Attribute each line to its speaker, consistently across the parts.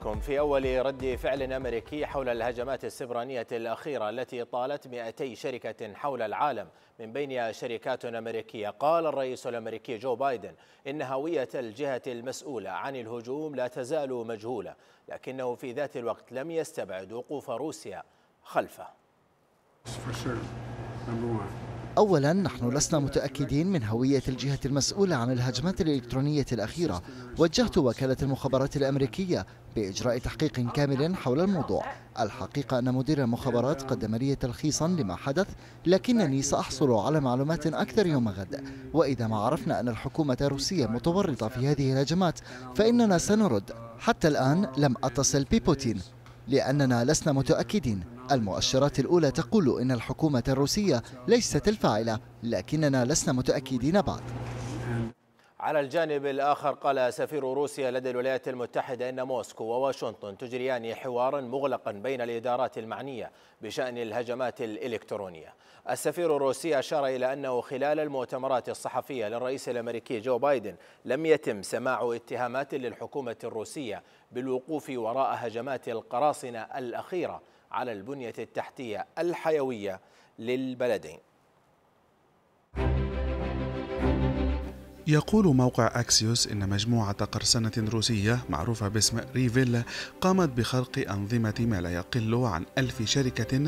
Speaker 1: بكم في أول رد فعل أمريكي حول الهجمات السبرانية الأخيرة التي طالت 200 شركة حول العالم من بينها شركات أمريكية قال الرئيس الأمريكي جو بايدن إن هوية الجهة المسؤولة عن الهجوم لا تزال مجهولة لكنه في ذات الوقت لم يستبعد وقوف روسيا خلفه
Speaker 2: أولا نحن لسنا متأكدين من هوية الجهة المسؤولة عن الهجمات الإلكترونية الأخيرة وجهت وكالة المخابرات الأمريكية بإجراء تحقيق كامل حول الموضوع الحقيقة أن مدير المخابرات قدم لي تلخيصا لما حدث لكنني سأحصل على معلومات أكثر يوم غد وإذا ما عرفنا أن الحكومة الروسية متورطة في هذه الهجمات فإننا سنرد حتى الآن لم أتصل ببوتين لأننا لسنا متأكدين المؤشرات الأولى تقول إن الحكومة الروسية ليست الفاعلة لكننا لسنا متأكدين بعد
Speaker 1: على الجانب الآخر قال سفير روسيا لدى الولايات المتحدة أن موسكو وواشنطن تجريان حوارا مغلقا بين الإدارات المعنية بشأن الهجمات الإلكترونية السفير الروسي أشار إلى أنه خلال المؤتمرات الصحفية للرئيس الأمريكي جو بايدن لم يتم سماع اتهامات للحكومة الروسية بالوقوف وراء هجمات القراصنة الأخيرة على البنية التحتية الحيوية للبلدين
Speaker 3: يقول موقع أكسيوس إن مجموعة قرصنة روسية معروفة باسم ريفيل قامت بخرق أنظمة ما لا يقل عن ألف شركة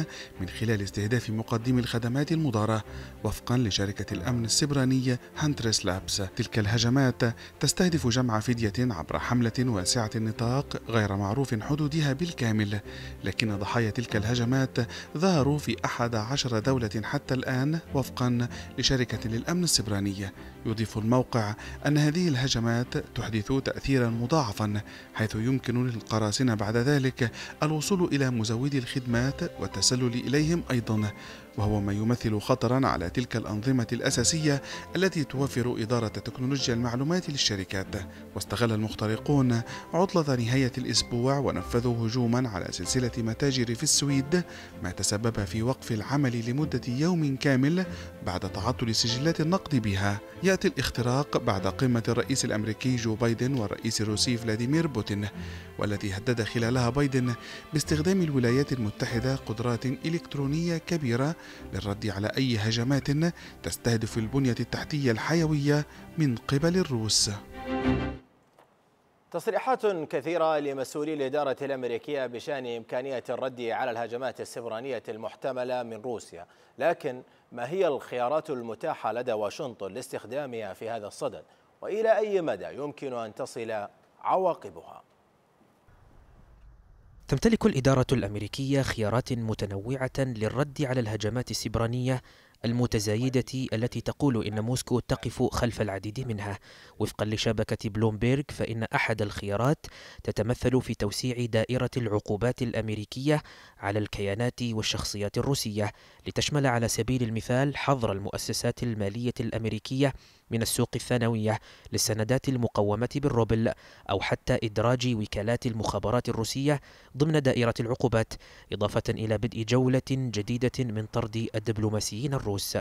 Speaker 3: من خلال استهداف مقدمي الخدمات المضارة وفقا لشركة الأمن السبرانية هانتريس لابس تلك الهجمات تستهدف جمع فدية عبر حملة واسعة النطاق غير معروف حدودها بالكامل لكن ضحايا تلك الهجمات ظهروا في أحد عشر دولة حتى الآن وفقا لشركة للأمن السبرانية يضيف الموقع المتوقع أن هذه الهجمات تحدث تأثيرا مضاعفا حيث يمكن للقراصنة بعد ذلك الوصول إلى مزودي الخدمات والتسلل إليهم أيضا وهو ما يمثل خطرا على تلك الأنظمة الأساسية التي توفر إدارة تكنولوجيا المعلومات للشركات واستغل المخترقون عطلة نهاية الأسبوع ونفذوا هجوما على سلسلة متاجر في السويد ما تسبب في وقف العمل لمدة يوم كامل بعد تعطل سجلات النقد بها يأتي الاختراق العراق بعد قمة الرئيس الأمريكي جو بايدن والرئيس الروسي فلاديمير بوتين والتي هدد خلالها بايدن باستخدام الولايات المتحدة قدرات إلكترونية كبيرة للرد على أي هجمات تستهدف البنية التحتية الحيوية من قبل الروس.
Speaker 1: تصريحات كثيرة لمسؤولي الإدارة الأمريكية بشأن إمكانية الرد على الهجمات السبرانية المحتملة من روسيا لكن ما هي الخيارات المتاحة لدى واشنطن لاستخدامها في هذا الصدد وإلى أي مدى يمكن أن تصل عواقبها؟
Speaker 4: تمتلك الإدارة الأمريكية خيارات متنوعة للرد على الهجمات السبرانية المتزايدة التي تقول إن موسكو تقف خلف العديد منها وفقا لشبكة بلومبيرغ فإن أحد الخيارات تتمثل في توسيع دائرة العقوبات الأمريكية على الكيانات والشخصيات الروسية لتشمل على سبيل المثال حظر المؤسسات المالية الأمريكية من السوق الثانوية للسندات المقومة بالروبل أو حتى إدراج وكالات المخابرات الروسية ضمن دائرة العقوبات إضافة إلى بدء جولة جديدة من طرد الدبلوماسيين الروس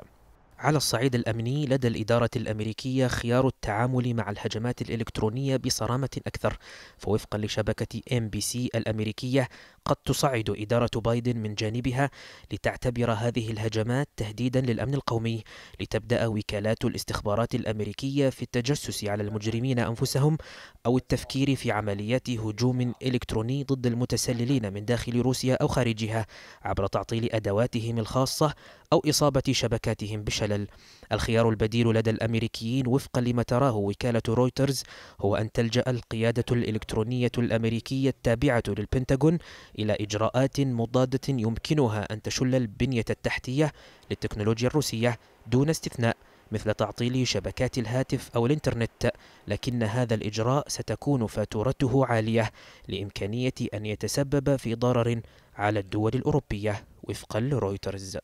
Speaker 4: على الصعيد الأمني لدى الإدارة الأمريكية خيار التعامل مع الهجمات الإلكترونية بصرامة أكثر فوفقا لشبكة ام بي سي الأمريكية قد تصعد إدارة بايدن من جانبها لتعتبر هذه الهجمات تهديدا للأمن القومي لتبدأ وكالات الاستخبارات الأمريكية في التجسس على المجرمين أنفسهم أو التفكير في عمليات هجوم إلكتروني ضد المتسللين من داخل روسيا أو خارجها عبر تعطيل أدواتهم الخاصة أو إصابة شبكاتهم بشلل على الخيار البديل لدى الأمريكيين وفقا لما تراه وكالة رويترز هو أن تلجأ القيادة الإلكترونية الأمريكية التابعة للبنتاغون إلى إجراءات مضادة يمكنها أن تشل البنية التحتية للتكنولوجيا الروسية دون استثناء مثل تعطيل شبكات الهاتف أو الإنترنت لكن هذا الإجراء ستكون فاتورته عالية لإمكانية أن يتسبب في ضرر على الدول الأوروبية وفقا لرويترز